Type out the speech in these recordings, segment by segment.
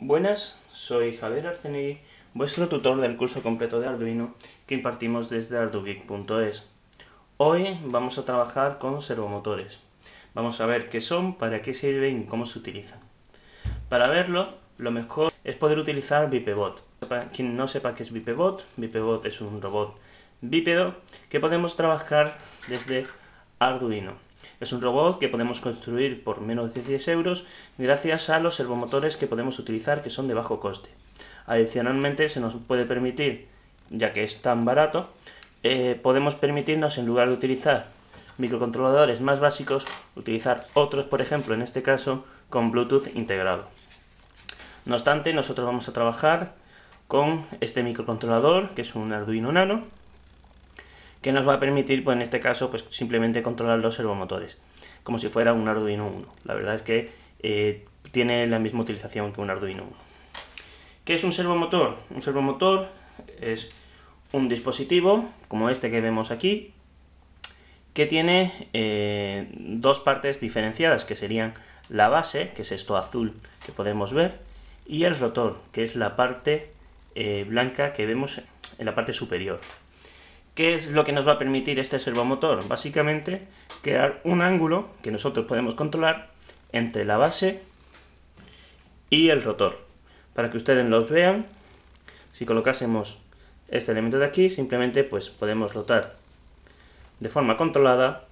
Buenas, soy Javier Arcenegui, vuestro tutor del curso completo de Arduino que impartimos desde ardugeek.es. Hoy vamos a trabajar con servomotores. Vamos a ver qué son, para qué sirven y cómo se utilizan. Para verlo, lo mejor es poder utilizar Bipebot. Para quien no sepa qué es Bipebot, Bipebot es un robot bípedo que podemos trabajar desde Arduino. Es un robot que podemos construir por menos de 10 euros gracias a los servomotores que podemos utilizar que son de bajo coste. Adicionalmente se nos puede permitir, ya que es tan barato, eh, podemos permitirnos en lugar de utilizar microcontroladores más básicos, utilizar otros, por ejemplo, en este caso, con Bluetooth integrado. No obstante, nosotros vamos a trabajar con este microcontrolador, que es un Arduino Nano, que nos va a permitir, pues en este caso, pues simplemente controlar los servomotores, como si fuera un Arduino 1. La verdad es que eh, tiene la misma utilización que un Arduino 1. ¿Qué es un servomotor? Un servomotor es un dispositivo, como este que vemos aquí, que tiene eh, dos partes diferenciadas, que serían la base, que es esto azul que podemos ver, y el rotor, que es la parte eh, blanca que vemos en la parte superior. ¿Qué es lo que nos va a permitir este servomotor? Básicamente, crear un ángulo que nosotros podemos controlar entre la base y el rotor. Para que ustedes los vean, si colocásemos este elemento de aquí, simplemente pues podemos rotar de forma controlada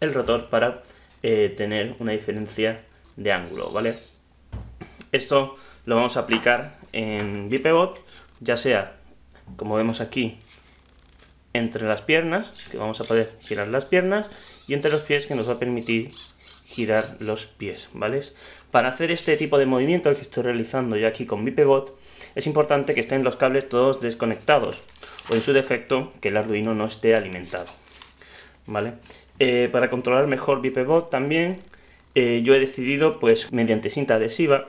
el rotor para eh, tener una diferencia de ángulo, ¿vale? Esto lo vamos a aplicar en Vipebot, ya sea, como vemos aquí, entre las piernas, que vamos a poder girar las piernas, y entre los pies, que nos va a permitir girar los pies, ¿vale? Para hacer este tipo de movimiento que estoy realizando ya aquí con mi es importante que estén los cables todos desconectados, o en su defecto, que el Arduino no esté alimentado, ¿vale? Eh, para controlar mejor mi también, eh, yo he decidido, pues, mediante cinta adhesiva,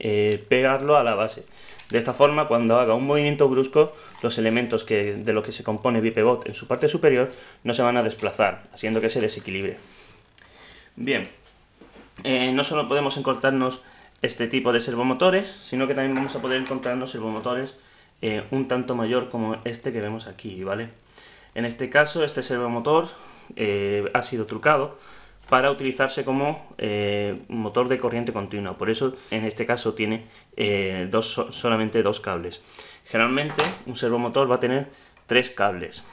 eh, pegarlo a la base. De esta forma, cuando haga un movimiento brusco, los elementos que, de lo que se compone Vipebot en su parte superior no se van a desplazar, haciendo que se desequilibre. Bien, eh, no solo podemos encontrarnos este tipo de servomotores, sino que también vamos a poder encontrarnos servomotores eh, un tanto mayor como este que vemos aquí, ¿vale? En este caso, este servomotor eh, ha sido trucado para utilizarse como eh, motor de corriente continua. Por eso en este caso tiene eh, dos, solamente dos cables. Generalmente un servomotor va a tener tres cables.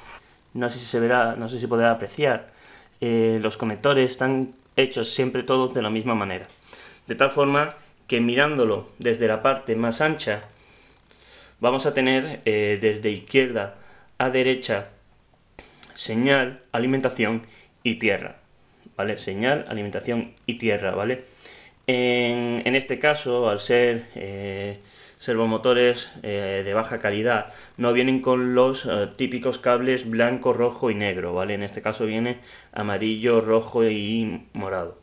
No sé si se verá, no sé si podrá apreciar. Eh, los conectores están hechos siempre todos de la misma manera. De tal forma que mirándolo desde la parte más ancha, vamos a tener desde izquierda a derecha señal, alimentación y tierra. ¿vale? Señal, alimentación y tierra, ¿vale? En, este caso, al ser eh, servomotores eh, de baja calidad, no vienen con los eh, típicos cables blanco, rojo y negro, ¿vale? En este caso viene amarillo, rojo y morado.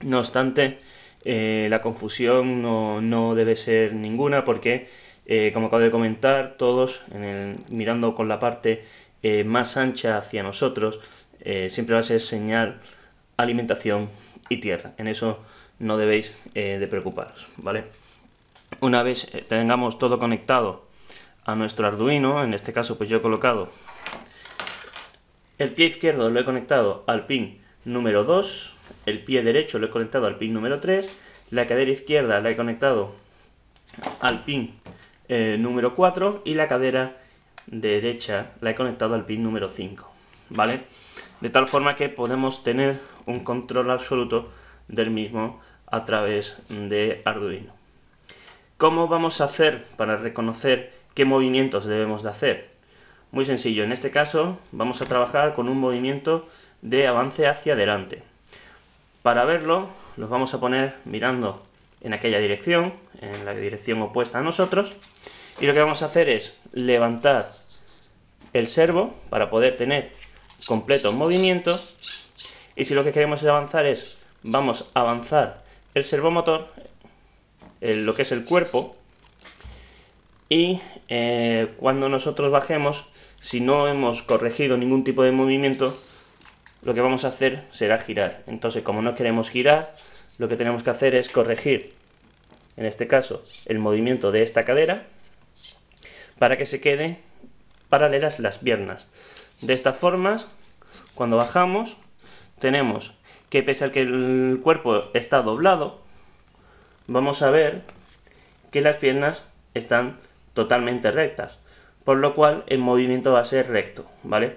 No obstante, la confusión no, debe ser ninguna porque como acabo de comentar, todos mirando con la parte más ancha hacia nosotros, siempre va a ser señal alimentación y tierra. En eso no debéis eh, de preocuparos, ¿vale? Una vez eh, tengamos todo conectado a nuestro Arduino, en este caso pues yo he colocado el pie izquierdo lo he conectado al pin número 2, el pie derecho lo he conectado al pin número 3, la cadera izquierda la he conectado al pin eh, número 4 y la cadera derecha la he conectado al pin número 5, ¿vale? De tal forma que podemos tener un control absoluto del mismo a través de Arduino. ¿Cómo vamos a hacer para reconocer qué movimientos debemos de hacer? Muy sencillo, en este caso vamos a trabajar con un movimiento de avance hacia adelante. Para verlo, los vamos a poner mirando en aquella dirección, en la dirección opuesta a nosotros, y lo que vamos a hacer es levantar el servo para poder tener completo movimiento. Y si lo que queremos es avanzar es, vamos a avanzar el servomotor, lo que es el cuerpo, y eh, cuando nosotros bajemos, si no hemos corregido ningún tipo de movimiento, lo que vamos a hacer será girar. Entonces, como no queremos girar, lo que tenemos que hacer es corregir, en este caso, el movimiento de esta cadera, para que se queden paralelas las piernas. De esta forma, cuando bajamos, tenemos que pese a que el cuerpo está doblado, vamos a ver que las piernas están totalmente rectas, por lo cual el movimiento va a ser recto, ¿vale?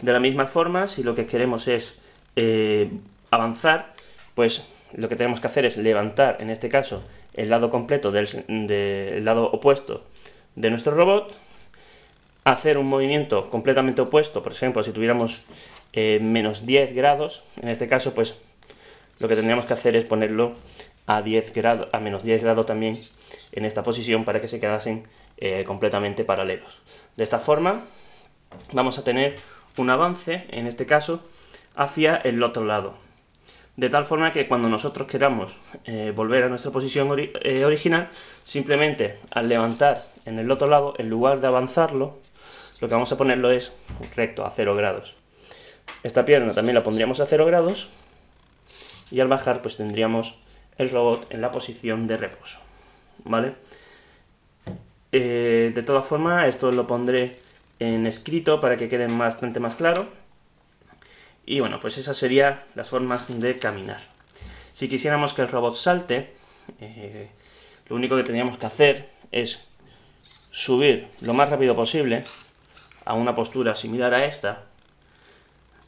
De la misma forma, si lo que queremos es eh, avanzar, pues lo que tenemos que hacer es levantar, en este caso, el lado completo del, del lado opuesto de nuestro robot, hacer un movimiento completamente opuesto, por ejemplo, si tuviéramos eh, menos 10 grados, en este caso, pues lo que tendríamos que hacer es ponerlo a 10 grados, a menos 10 grados también en esta posición para que se quedasen eh, completamente paralelos. De esta forma vamos a tener un avance, en este caso, hacia el otro lado. De tal forma que cuando nosotros queramos eh, volver a nuestra posición original, simplemente al levantar en el otro lado, en lugar de avanzarlo, lo que vamos a ponerlo es recto, a 0 grados. Esta pierna también la pondríamos a 0 grados y al bajar pues tendríamos el robot en la posición de reposo, ¿vale? Eh, de todas formas, esto lo pondré en escrito para que quede bastante más claro. Y bueno, pues esas serían las formas de caminar. Si quisiéramos que el robot salte, eh, lo único que tendríamos que hacer es subir lo más rápido posible a una postura similar a esta,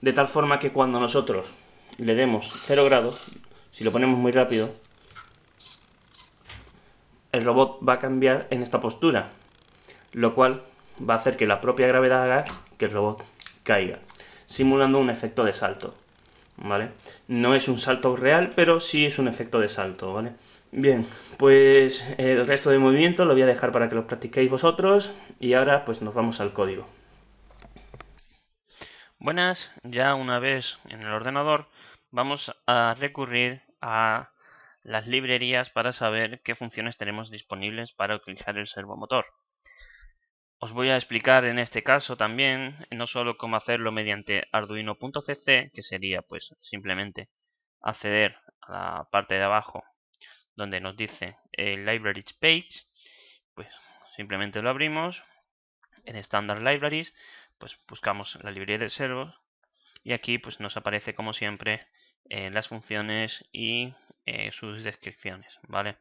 de tal forma que cuando nosotros le demos 0 grados, si lo ponemos muy rápido, el robot va a cambiar en esta postura, lo cual va a hacer que la propia gravedad haga que el robot caiga, simulando un efecto de salto, ¿vale? No es un salto real, pero sí es un efecto de salto, ¿vale? Bien, pues el resto de movimiento lo voy a dejar para que lo practiquéis vosotros y ahora pues nos vamos al código. Buenas, ya una vez en el ordenador vamos a recurrir a las librerías para saber qué funciones tenemos disponibles para utilizar el servomotor. Os voy a explicar en este caso también no solo cómo hacerlo mediante arduino.cc, que sería pues simplemente acceder a la parte de abajo donde nos dice el libraries page, pues simplemente lo abrimos en standard libraries pues buscamos la librería de servos y aquí pues nos aparece como siempre eh, las funciones y eh, sus descripciones, ¿vale?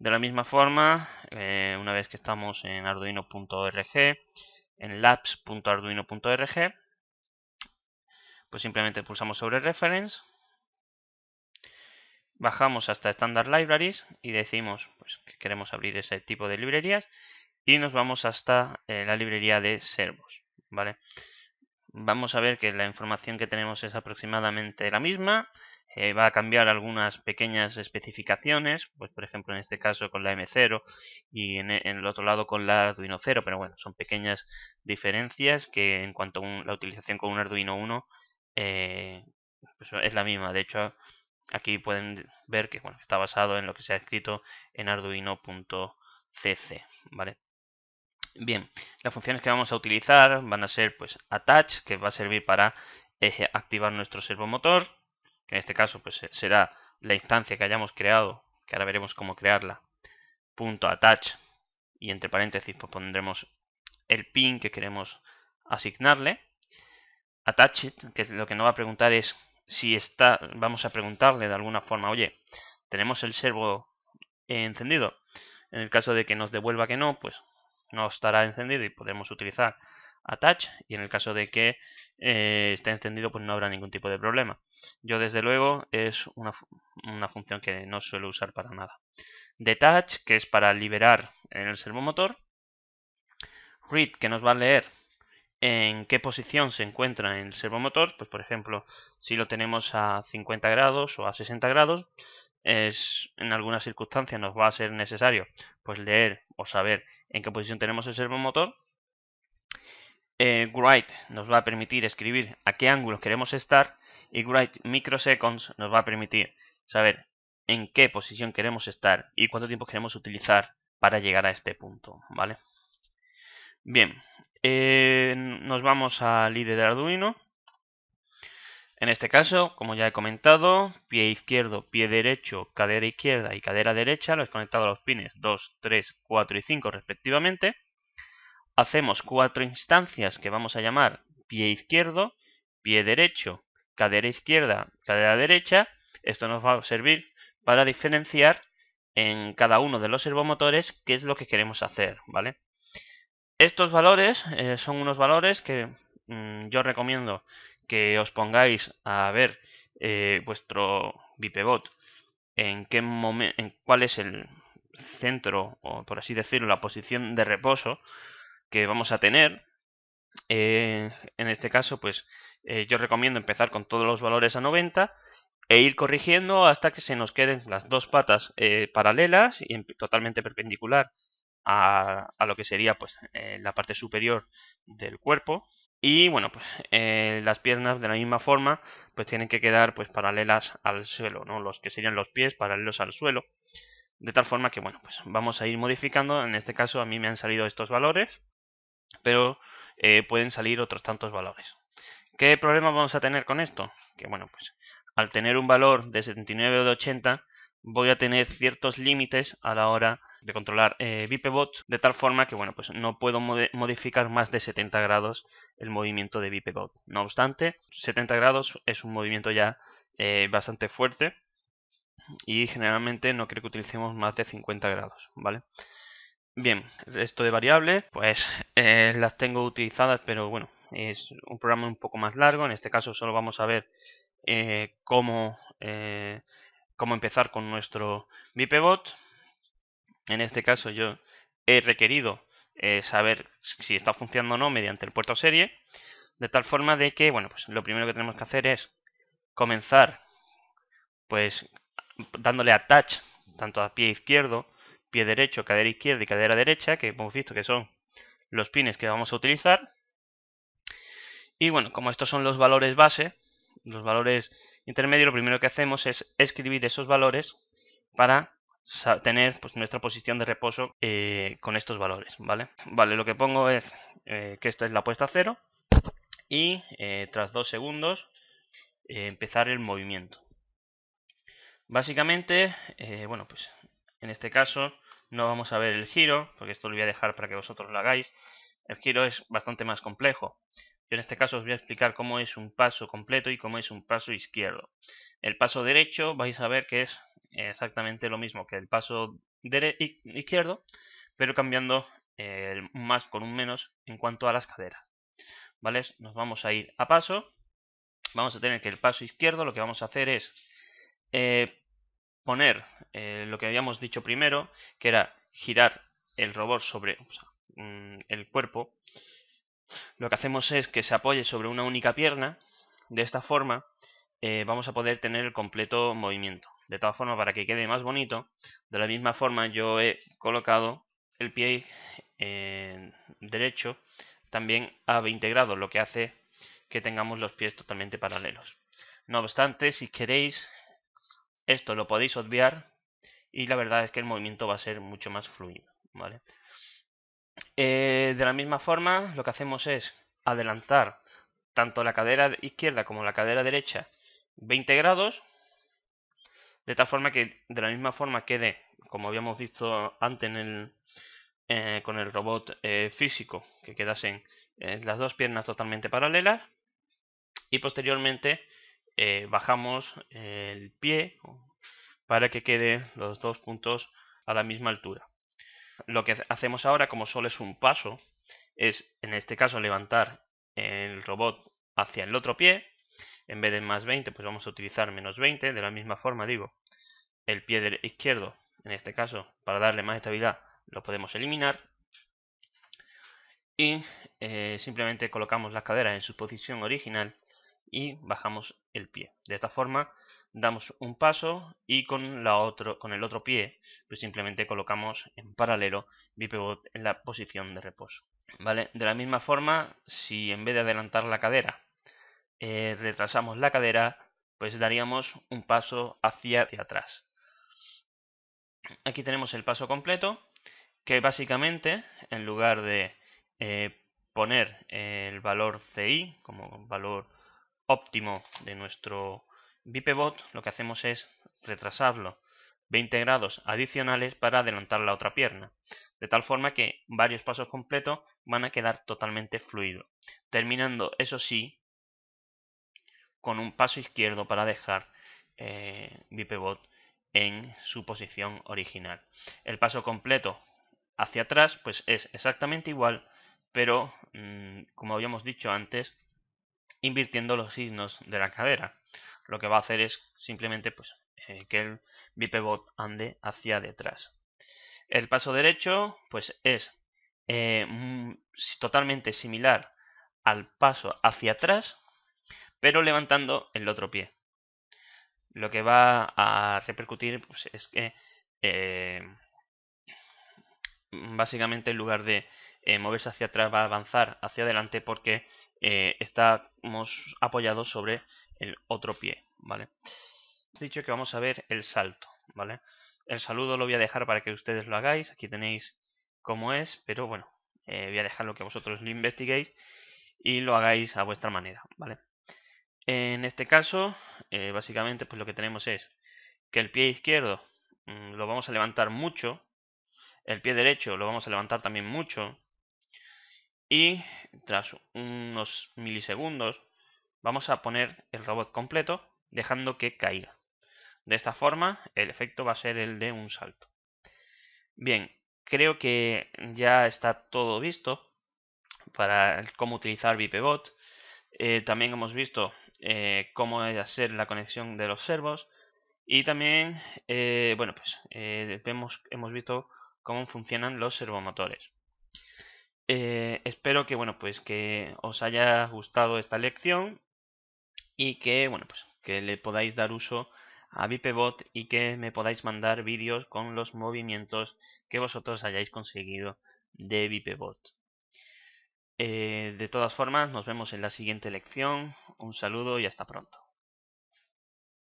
De la misma forma, eh, una vez que estamos en arduino.org, en labs.arduino.org, pues simplemente pulsamos sobre reference, bajamos hasta standard libraries y decimos pues, que queremos abrir ese tipo de librerías y nos vamos hasta la librería de servos. ¿vale? Vamos a ver que la información que tenemos es aproximadamente la misma. Eh, va a cambiar algunas pequeñas especificaciones, pues por ejemplo en este caso con la M0 y e, en, el otro lado con la Arduino 0, pero bueno, son pequeñas diferencias que en cuanto a la utilización con un Arduino 1 eh, pues, es la misma. De hecho, aquí pueden ver que está basado en lo que se ha escrito en arduino.cc, ¿vale? Bien, las funciones que vamos a utilizar van a ser pues attach, que va a servir para eh, activar nuestro servomotor, que en este caso pues será la instancia que hayamos creado, que ahora veremos cómo crearla, punto attach, y entre paréntesis pues pondremos el pin que queremos asignarle. Attach it, que lo que nos va a preguntar es si está, vamos a preguntarle de alguna forma, oye, ¿tenemos el servo encendido? En el caso de que nos devuelva que no, pues no estará encendido y podemos utilizar attach y en el caso de que eh, esté encendido pues no habrá ningún tipo de problema. Yo desde luego es una, función que no suelo usar para nada. Detach que es para liberar el servomotor. Read que nos va a leer en qué posición se encuentra el servomotor, pues por ejemplo, si lo tenemos a 50 grados o a 60 grados, es en algunas circunstancia nos va a ser necesario pues leer o saber en qué posición tenemos el servomotor. Eh, Write nos va a permitir escribir a qué ángulo queremos estar y Write Microseconds nos va a permitir saber en qué posición queremos estar y cuánto tiempo queremos utilizar para llegar a este punto, ¿vale? Bien, eh, nos vamos al IDE de Arduino en este caso, como ya he comentado, pie izquierdo, pie derecho, cadera izquierda y cadera derecha, lo he conectado a los pines 2, 3, 4 y 5 respectivamente. Hacemos cuatro instancias que vamos a llamar pie izquierdo, pie derecho, cadera izquierda, cadera derecha. Esto nos va a servir para diferenciar en cada uno de los servomotores qué es lo que queremos hacer, ¿vale? Estos valores eh, son unos valores que mm, yo recomiendo que os pongáis a ver eh, vuestro Vipebot, en qué momento, en cuál es el centro, o por así decirlo, la posición de reposo que vamos a tener. Eh, en este caso, pues eh, yo recomiendo empezar con todos los valores a 90 e ir corrigiendo hasta que se nos queden las dos patas eh, paralelas y totalmente perpendicular a, lo que sería pues la parte superior del cuerpo y bueno, pues eh, las piernas de la misma forma, pues tienen que quedar pues paralelas al suelo, ¿no? Los que serían los pies paralelos al suelo. De tal forma que, bueno, pues vamos a ir modificando. En este caso a mí me han salido estos valores, pero eh, pueden salir otros tantos valores. ¿Qué problema vamos a tener con esto? Que bueno, pues al tener un valor de 79 o de 80, voy a tener ciertos límites a la hora de controlar eh, de tal forma que bueno pues no puedo modificar más de 70 grados el movimiento de Vipebot No obstante, 70 grados es un movimiento ya eh, bastante fuerte y generalmente no creo que utilicemos más de 50 grados, ¿vale? Bien, esto de variable pues eh, las tengo utilizadas, pero bueno, es un programa un poco más largo. En este caso solo vamos a ver eh, cómo, cómo empezar con nuestro Vipebot en este caso yo he requerido eh, saber si está funcionando o no mediante el puerto serie, de tal forma de que, bueno, pues lo primero que tenemos que hacer es comenzar, pues dándole attach tanto a pie izquierdo, pie derecho, cadera izquierda y cadera derecha, que hemos visto que son los pines que vamos a utilizar. Y bueno, como estos son los valores base, los valores intermedios, lo primero que hacemos es escribir esos valores para tener pues, nuestra posición de reposo eh, con estos valores, ¿vale? Vale, lo que pongo es eh, que esta es la apuesta cero y eh, tras dos segundos empezar el movimiento. Básicamente, bueno, pues en este caso no vamos a ver el giro, porque esto lo voy a dejar para que vosotros lo hagáis. El giro es bastante más complejo. Yo en este caso os voy a explicar cómo es un paso completo y cómo es un paso izquierdo. El paso derecho vais a ver que es exactamente lo mismo que el paso izquierdo, pero cambiando el más con un menos en cuanto a las caderas. ¿Vale? Nos vamos a ir a paso. Vamos a tener que el paso izquierdo lo que vamos a hacer es eh, poner eh, lo que habíamos dicho primero, que era girar el robot sobre mm, el cuerpo. Lo que hacemos es que se apoye sobre una única pierna. De esta forma eh, vamos a poder tener el completo movimiento. De todas formas, para que quede más bonito, de la misma forma yo he colocado el pie derecho también a 20 grados, lo que hace que tengamos los pies totalmente paralelos. No obstante, si queréis, esto lo podéis obviar y la verdad es que el movimiento va a ser mucho más fluido. ¿vale? Eh, de la misma forma, lo que hacemos es adelantar tanto la cadera izquierda como la cadera derecha 20 grados de tal forma que, de la misma forma quede, como habíamos visto antes eh, con el robot eh, físico, que quedasen eh, las dos piernas totalmente paralelas, y posteriormente bajamos el pie para que queden los dos puntos a la misma altura. Lo que hacemos ahora, como solo es un paso, es en este caso levantar el robot hacia el otro pie en vez de más 20, pues vamos a utilizar menos 20. De la misma forma, digo, el pie izquierdo, en este caso, para darle más estabilidad, lo podemos eliminar. Y eh, simplemente colocamos las caderas en su posición original y bajamos el pie. De esta forma damos un paso y con, la otro, con el otro pie pues simplemente colocamos en paralelo bipivot en la posición de reposo. ¿Vale? De la misma forma, si en vez de adelantar la cadera eh, retrasamos la cadera, pues daríamos un paso hacia, atrás. Aquí tenemos el paso completo, que básicamente, en lugar de eh, poner eh, el valor CI como valor óptimo de nuestro Bipebot, lo que hacemos es retrasarlo 20 grados adicionales para adelantar la otra pierna, de tal forma que varios pasos completos van a quedar totalmente fluidos, terminando eso sí con un paso izquierdo para dejar el eh, Bipebot en su posición original. El paso completo hacia atrás pues es exactamente igual, pero mm, como habíamos dicho antes, invirtiendo los signos de la cadera. Lo que va a hacer es simplemente pues, eh, que el bipebot ande hacia detrás. El paso derecho pues es eh, mm, totalmente similar al paso hacia atrás, pero levantando el otro pie. Lo que va a repercutir pues, es que eh, básicamente en lugar de eh, moverse hacia atrás va a avanzar hacia adelante porque eh, estamos apoyados sobre el otro pie, ¿vale? Dicho que vamos a ver el salto, ¿vale? El saludo lo voy a dejar para que ustedes lo hagáis, aquí tenéis cómo es, pero bueno, voy a dejarlo que vosotros lo investiguéis y lo hagáis a vuestra manera, ¿vale? En este caso, eh, básicamente, pues lo que tenemos es que el pie izquierdo mm, lo vamos a levantar mucho, el pie derecho lo vamos a levantar también mucho, y tras unos milisegundos vamos a poner el robot completo dejando que caiga. De esta forma, el efecto va a ser el de un salto. Bien, creo que ya está todo visto para cómo utilizar Vipebot. Eh, también hemos visto eh, cómo hacer la conexión de los servos y también, eh, bueno, pues eh, hemos visto cómo funcionan los servomotores. Eh, espero que, bueno, pues que os haya gustado esta lección y que, bueno, pues que le podáis dar uso a Vipebot y que me podáis mandar vídeos con los movimientos que vosotros hayáis conseguido de Vipebot. Eh, de todas formas, nos vemos en la siguiente lección. Un saludo y hasta pronto.